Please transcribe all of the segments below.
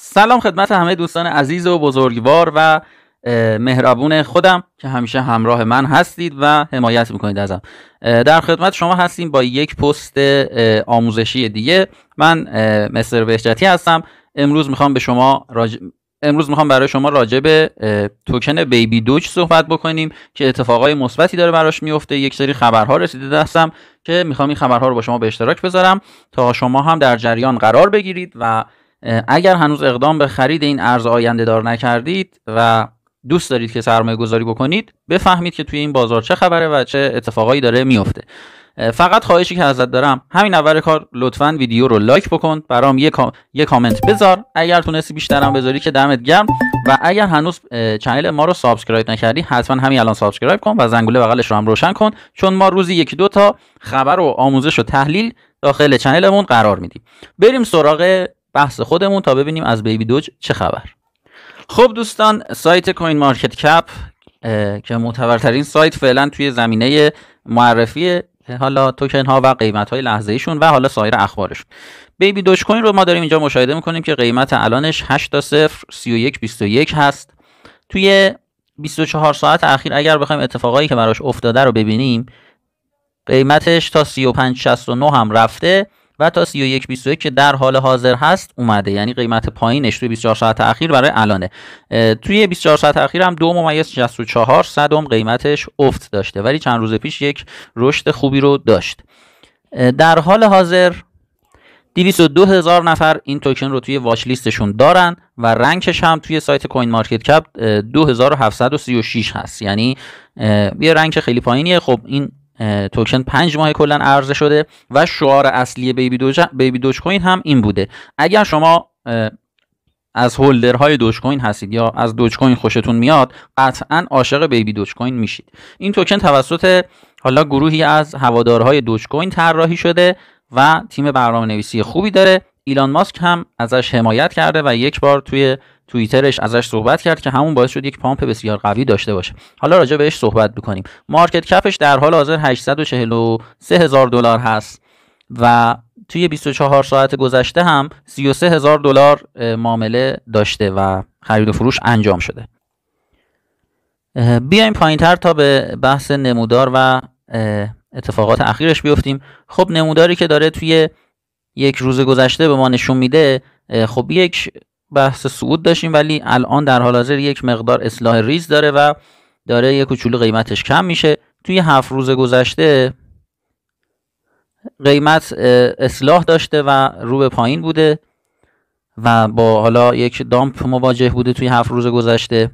سلام خدمت همه دوستان عزیز و بزرگوار و مهربون خودم که همیشه همراه من هستید و حمایت میکنید ازم در خدمت شما هستیم با یک پست آموزشی دیگه من مستر بهشتی هستم امروز میخوام به شما امروز میخوام برای شما راجع به توکن بیبی دوچ صحبت بکنیم که اتفاقای مثبتی داره براش میفته یک سری خبرها رسیده دستم که میخوام این خبرها رو با شما به اشتراک بذارم تا شما هم در جریان قرار بگیرید و اگر هنوز اقدام به خرید این ارز آینده دار نکردید و دوست دارید که سرمایه گذاری بکنید بفهمید که توی این بازار چه خبره و چه اتفاقایی داره میفته فقط خواهشی که ازت دارم همین اول کار لطفا ویدیو رو لایک بکن برام یه, کام... کامنت بذار اگر تونستی بیشترم بذاری که دمت گرم و اگر هنوز چنل ما رو سابسکرایب نکردی حتما همین الان سابسکرایب کن و زنگوله بغلش رو هم روشن کن چون ما روزی یکی دو تا خبر و آموزش و تحلیل داخل چنلمون قرار میدیم بریم سراغ بحث خودمون تا ببینیم از بیبی دوج چه خبر خب دوستان سایت کوین مارکت کپ که معتبرترین سایت فعلا توی زمینه معرفی حالا توکن ها و قیمت های لحظه ایشون و حالا سایر اخبارش بیبی دوج کوین رو ما داریم اینجا مشاهده میکنیم که قیمت الانش 8 تا 0 31 21 هست توی 24 ساعت اخیر اگر بخوایم اتفاقایی که براش افتاده رو ببینیم قیمتش تا 35 69 هم رفته و تا 31.21 که در حال حاضر هست اومده یعنی قیمت پایینش توی 24 ساعت اخیر برای الانه توی 24 ساعت اخیر هم 2 ممیز 64 صدم قیمتش افت داشته ولی چند روز پیش یک رشد خوبی رو داشت در حال حاضر 202 هزار نفر این توکن رو توی واچ لیستشون دارن و رنکش هم توی سایت کوین مارکت کپ 2736 هست یعنی یه رنک خیلی پایینیه خب این توکن پنج ماه کلا عرضه شده و شعار اصلی بیبی دوج بیبی دوج کوین هم این بوده اگر شما از هولدرهای دوج کوین هستید یا از دوج کوین خوشتون میاد قطعا عاشق بیبی دوج کوین میشید این توکن توسط حالا گروهی از هوادارهای دوج کوین طراحی شده و تیم برنامه نویسی خوبی داره ایلان ماسک هم ازش حمایت کرده و یک بار توی تویترش ازش صحبت کرد که همون باعث شد یک پامپ بسیار قوی داشته باشه حالا راجع بهش صحبت بکنیم مارکت کپش در حال حاضر 843 هزار دلار هست و توی 24 ساعت گذشته هم 33 هزار دلار معامله داشته و خرید و فروش انجام شده بیایم پایین تر تا به بحث نمودار و اتفاقات اخیرش بیفتیم خب نموداری که داره توی یک روز گذشته به ما نشون میده خب یک بحث صعود داشتیم ولی الان در حال حاضر یک مقدار اصلاح ریز داره و داره یک کوچولو قیمتش کم میشه توی هفت روز گذشته قیمت اصلاح داشته و رو به پایین بوده و با حالا یک دامپ مواجه بوده توی هفت روز گذشته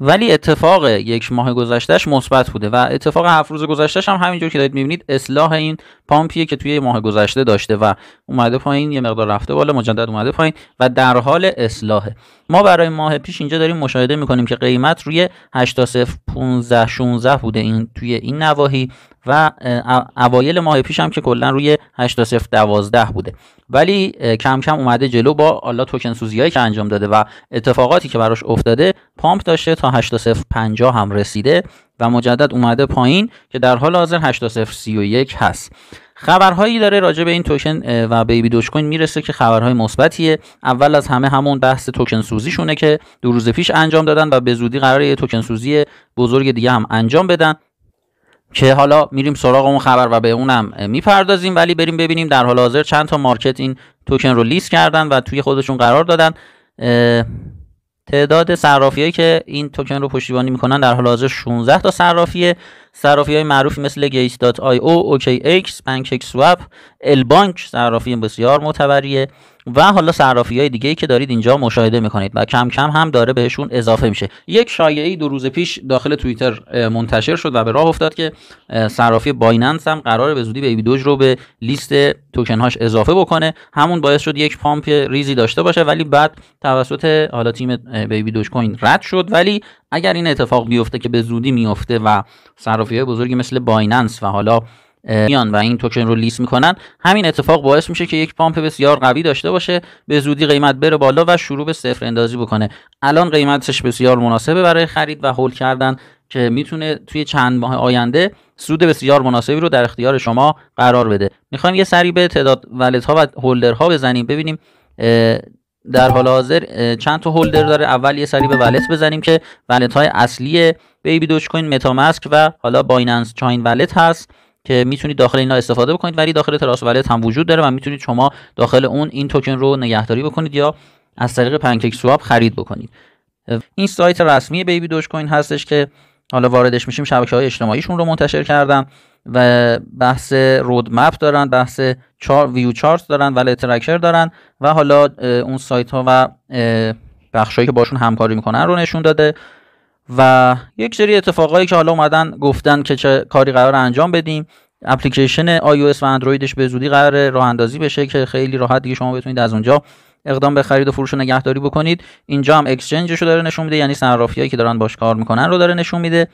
ولی اتفاق یک ماه گذشتهش مثبت بوده و اتفاق هفت روز گذشتهش هم همینجور که دارید میبینید اصلاح این پامپیه که توی ماه گذشته داشته و اومده پایین یه مقدار رفته بالا مجدد اومده پایین و در حال اصلاحه ما برای ماه پیش اینجا داریم مشاهده میکنیم که قیمت روی 8 تا 16 بوده این توی این نواحی و اوایل ماه پیش هم که کلا روی 8012 بوده ولی کم کم اومده جلو با الا توکن هایی که انجام داده و اتفاقاتی که براش افتاده پامپ داشته تا 8050 هم رسیده و مجدد اومده پایین که در حال حاضر 8031 هست خبرهایی داره راجع به این توکن و بیبی دوش کوین میرسه که خبرهای مثبتیه اول از همه همون بحث توکن سوزیشونه که دو روز پیش انجام دادن و به زودی قراره یه توکن سوزی بزرگ دیگه هم انجام بدن که حالا میریم سراغ اون خبر و به اونم میپردازیم ولی بریم ببینیم در حال حاضر چند تا مارکت این توکن رو لیست کردن و توی خودشون قرار دادن تعداد صرافیایی که این توکن رو پشتیبانی میکنن در حال حاضر 16 تا صرافیه صرافی های معروف مثل Gates.io, OKX, PancakeSwap, البانک صرافی بسیار معتبریه و حالا صرافی های دیگه که دارید اینجا مشاهده میکنید و کم کم هم داره بهشون اضافه میشه یک شایعه دو روز پیش داخل توییتر منتشر شد و به راه افتاد که صرافی بایننس هم قراره به زودی بیبی دوج رو به لیست توکن هاش اضافه بکنه همون باعث شد یک پامپ ریزی داشته باشه ولی بعد توسط حالا تیم بیبی دوج کوین رد شد ولی اگر این اتفاق بیفته که به زودی میفته و صرافی های بزرگی مثل بایننس و حالا میان و این توکن رو لیست میکنن همین اتفاق باعث میشه که یک پامپ بسیار قوی داشته باشه به زودی قیمت بره بالا و شروع به صفر اندازی بکنه الان قیمتش بسیار مناسبه برای خرید و هول کردن که میتونه توی چند ماه آینده سود بسیار مناسبی رو در اختیار شما قرار بده میخوایم یه سری به تعداد ولت ها و هولدر ها بزنیم ببینیم در حال حاضر چند تا هولدر داره اول یه سری به ولت بزنیم که ولت های اصلی بیبی دوج کوین متامسک و حالا بایننس چاین ولت هست که میتونید داخل اینا استفاده بکنید ولی داخل تراس ولت هم وجود داره و میتونید شما داخل اون این توکن رو نگهداری بکنید یا از طریق پنکیک سواب خرید بکنید این سایت رسمی بیبی دوج کوین هستش که حالا واردش میشیم شبکه های اجتماعیشون رو منتشر کردم و بحث رودمپ دارن بحث چار ویو چارت دارن و دارن و حالا اون سایت ها و بخشهایی که باشون همکاری میکنن رو نشون داده و یک سری اتفاقایی که حالا اومدن گفتن که چه کاری قرار انجام بدیم اپلیکیشن iOS و اندرویدش به زودی قرار راه اندازی بشه که خیلی راحت دیگه شما بتونید از اونجا اقدام به خرید و فروش و نگهداری بکنید اینجا هم اکسچنجش رو داره نشون میده یعنی صرافیایی که دارن باش کار میکنن رو داره نشون میده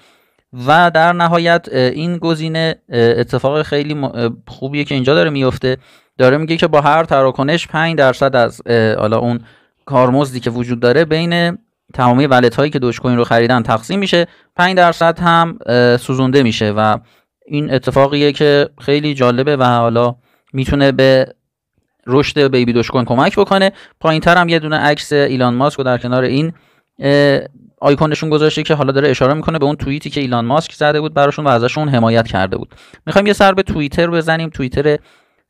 و در نهایت این گزینه اتفاق خیلی خوبیه که اینجا داره میفته داره میگه که با هر تراکنش 5 درصد از حالا اون کارمزدی که وجود داره بین تمامی ولت هایی که دوش کوین رو خریدن تقسیم میشه 5 درصد هم سوزونده میشه و این اتفاقیه که خیلی جالبه و حالا میتونه به رشد بیبی دوشکوین کمک بکنه پایینتر هم یه دونه عکس ایلان ماسک رو در کنار این آیکونشون گذاشته که حالا داره اشاره میکنه به اون توییتی که ایلان ماسک زده بود براشون و ازشون حمایت کرده بود میخوایم یه سر به توییتر بزنیم توییتر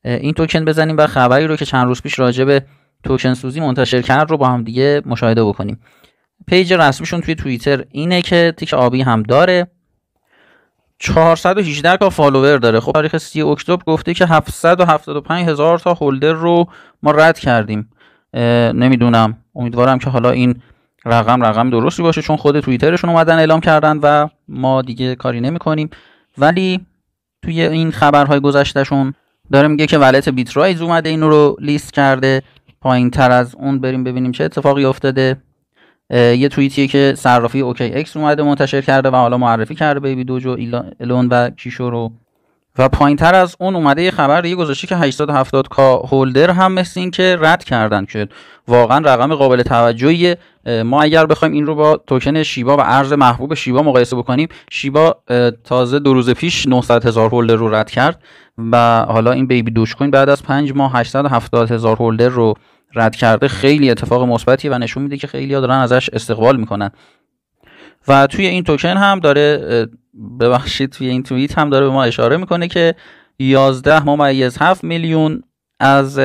این توکن بزنیم و خبری رو که چند روز پیش راجع به توکن سوزی منتشر کرد رو با هم دیگه مشاهده بکنیم پیج رسمیشون توی توییتر اینه که تیک آبی هم داره 418 تا فالوور داره خب تاریخ 3 اکتبر گفته که 775 هزار تا هولدر رو ما رد کردیم نمیدونم امیدوارم که حالا این رقم رقم درستی باشه چون خود توییترشون اومدن اعلام کردن و ما دیگه کاری نمی کنیم ولی توی این خبرهای گذشتهشون داره میگه که ولت بیت رایز اومده اینو رو لیست کرده پایین تر از اون بریم ببینیم چه اتفاقی افتاده یه توییتیه که صرافی اوکی اکس اومده منتشر کرده و حالا معرفی کرده بیبی جو ایلون و کیشو رو و پایین تر از اون اومده یه خبر یه گذاشته که 870 کا هولدر هم مثل این که رد کردن که واقعا رقم قابل توجهیه ما اگر بخوایم این رو با توکن شیبا و ارز محبوب شیبا مقایسه بکنیم شیبا تازه دو روز پیش 900 هزار هولدر رو رد کرد و حالا این بیبی دوش کوین بعد از 5 ماه 870 هزار هولدر رو رد کرده خیلی اتفاق مثبتی و نشون میده که خیلی‌ها دارن ازش استقبال میکنن و توی این توکن هم داره ببخشید توی این توییت هم داره به ما اشاره میکنه که 11 ممیز 7 میلیون از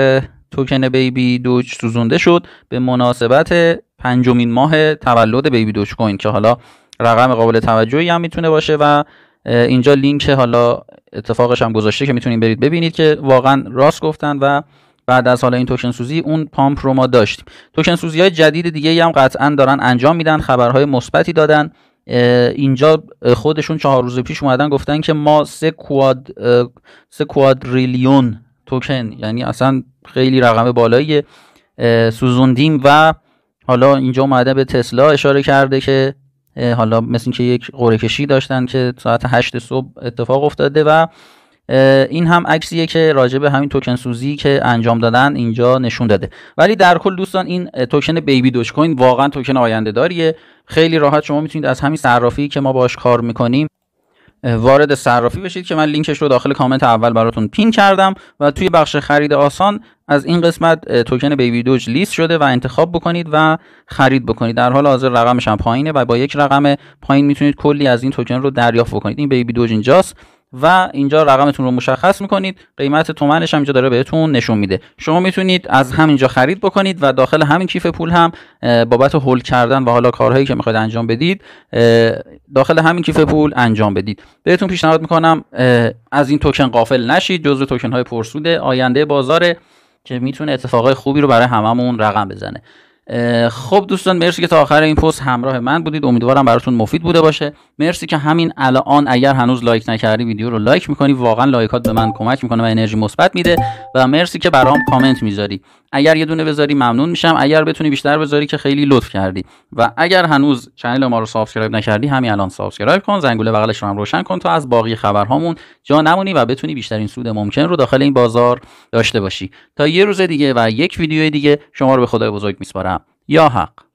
توکن بیبی دوچ سوزونده شد به مناسبت پنجمین ماه تولد بیبی دوش کوین که حالا رقم قابل توجهی هم میتونه باشه و اینجا لینک حالا اتفاقش هم گذاشته که میتونید برید ببینید که واقعا راست گفتن و بعد از حالا این توکن سوزی اون پامپ رو ما داشتیم توکن سوزی های جدید دیگه هم قطعا دارن انجام میدن خبرهای مثبتی دادن اینجا خودشون چهار روز پیش اومدن گفتن که ما سه کواد سه کوادریلیون توکن یعنی اصلا خیلی رقم بالایی سوزوندیم و حالا اینجا اومده به تسلا اشاره کرده که حالا مثل اینکه یک قرعه کشی داشتن که ساعت 8 صبح اتفاق افتاده و این هم عکسیه که راجع به همین توکن سوزی که انجام دادن اینجا نشون داده ولی در کل دوستان این توکن بیبی دوش کوین واقعا توکن آینده داریه خیلی راحت شما میتونید از همین صرافی که ما باش کار میکنیم وارد صرافی بشید که من لینکش رو داخل کامنت اول براتون پین کردم و توی بخش خرید آسان از این قسمت توکن بیبی دوج لیست شده و انتخاب بکنید و خرید بکنید در حال حاضر رقمش هم پایینه و با یک رقم پایین میتونید کلی از این توکن رو دریافت بکنید این بیبی دوج اینجاست و اینجا رقمتون رو مشخص میکنید قیمت تومنش هم اینجا داره بهتون نشون میده شما میتونید از همینجا خرید بکنید و داخل همین کیف پول هم بابت هول کردن و حالا کارهایی که میخواید انجام بدید داخل همین کیف پول انجام بدید بهتون پیشنهاد میکنم از این توکن قافل نشید جزو توکن های پرسود آینده بازاره که میتونه اتفاقای خوبی رو برای هممون رقم بزنه خب دوستان مرسی که تا آخر این پست همراه من بودید امیدوارم براتون مفید بوده باشه مرسی که همین الان اگر هنوز لایک نکردی ویدیو رو لایک میکنی واقعا لایکات به من کمک میکنه و انرژی مثبت میده و مرسی که برام کامنت میذاری اگر یه دونه بذاری ممنون میشم اگر بتونی بیشتر بذاری که خیلی لطف کردی و اگر هنوز چنل ما رو سابسکرایب نکردی همین الان سابسکرایب کن زنگوله بغلش رو هم روشن کن تا از باقی خبرهامون جا نمونی و بتونی بیشترین سود ممکن رو داخل این بازار داشته باشی تا یه روز دیگه و یک ویدیو دیگه شما رو به خدای بزرگ میسپارم یا حق